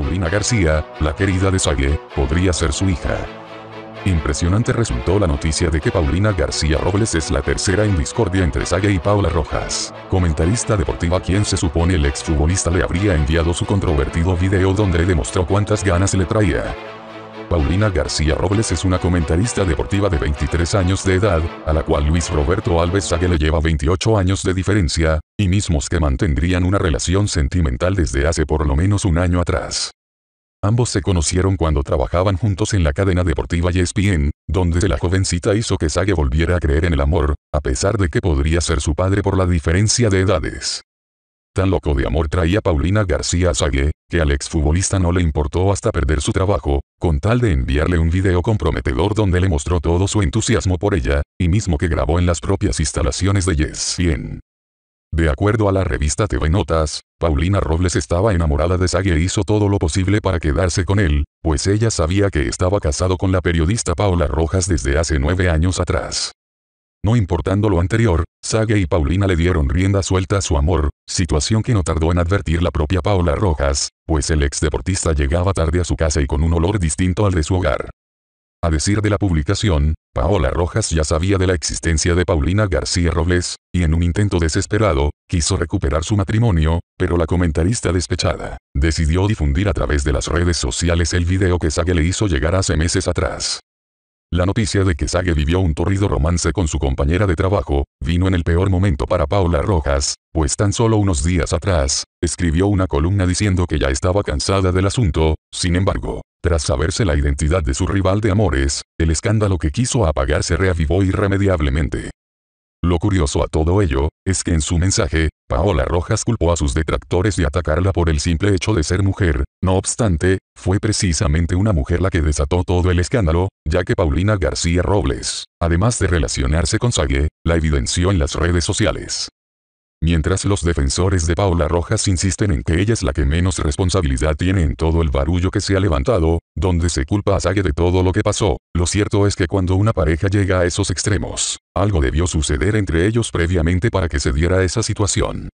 Paulina García, la querida de Sague, podría ser su hija. Impresionante resultó la noticia de que Paulina García Robles es la tercera en discordia entre Sague y Paula Rojas, comentarista deportiva quien se supone el exfutbolista le habría enviado su controvertido video donde demostró cuántas ganas le traía. Paulina García Robles es una comentarista deportiva de 23 años de edad, a la cual Luis Roberto Alves Sague le lleva 28 años de diferencia, y mismos que mantendrían una relación sentimental desde hace por lo menos un año atrás. Ambos se conocieron cuando trabajaban juntos en la cadena deportiva Yespien, donde la jovencita hizo que Sage volviera a creer en el amor, a pesar de que podría ser su padre por la diferencia de edades. Tan loco de amor traía Paulina García Sague, que al exfutbolista no le importó hasta perder su trabajo, con tal de enviarle un video comprometedor donde le mostró todo su entusiasmo por ella, y mismo que grabó en las propias instalaciones de Yes 100. De acuerdo a la revista TV Notas, Paulina Robles estaba enamorada de Sague e hizo todo lo posible para quedarse con él, pues ella sabía que estaba casado con la periodista Paula Rojas desde hace nueve años atrás. No importando lo anterior, Sage y Paulina le dieron rienda suelta a su amor, situación que no tardó en advertir la propia Paola Rojas, pues el ex deportista llegaba tarde a su casa y con un olor distinto al de su hogar. A decir de la publicación, Paola Rojas ya sabía de la existencia de Paulina García Robles, y en un intento desesperado, quiso recuperar su matrimonio, pero la comentarista despechada, decidió difundir a través de las redes sociales el video que Sage le hizo llegar hace meses atrás. La noticia de que Sage vivió un torrido romance con su compañera de trabajo, vino en el peor momento para Paula Rojas, pues tan solo unos días atrás, escribió una columna diciendo que ya estaba cansada del asunto, sin embargo, tras saberse la identidad de su rival de amores, el escándalo que quiso apagar se reavivó irremediablemente. Lo curioso a todo ello, es que en su mensaje, Paola Rojas culpó a sus detractores de atacarla por el simple hecho de ser mujer, no obstante, fue precisamente una mujer la que desató todo el escándalo, ya que Paulina García Robles, además de relacionarse con Sague, la evidenció en las redes sociales. Mientras los defensores de Paula Rojas insisten en que ella es la que menos responsabilidad tiene en todo el barullo que se ha levantado, donde se culpa a Sage de todo lo que pasó, lo cierto es que cuando una pareja llega a esos extremos, algo debió suceder entre ellos previamente para que se diera esa situación.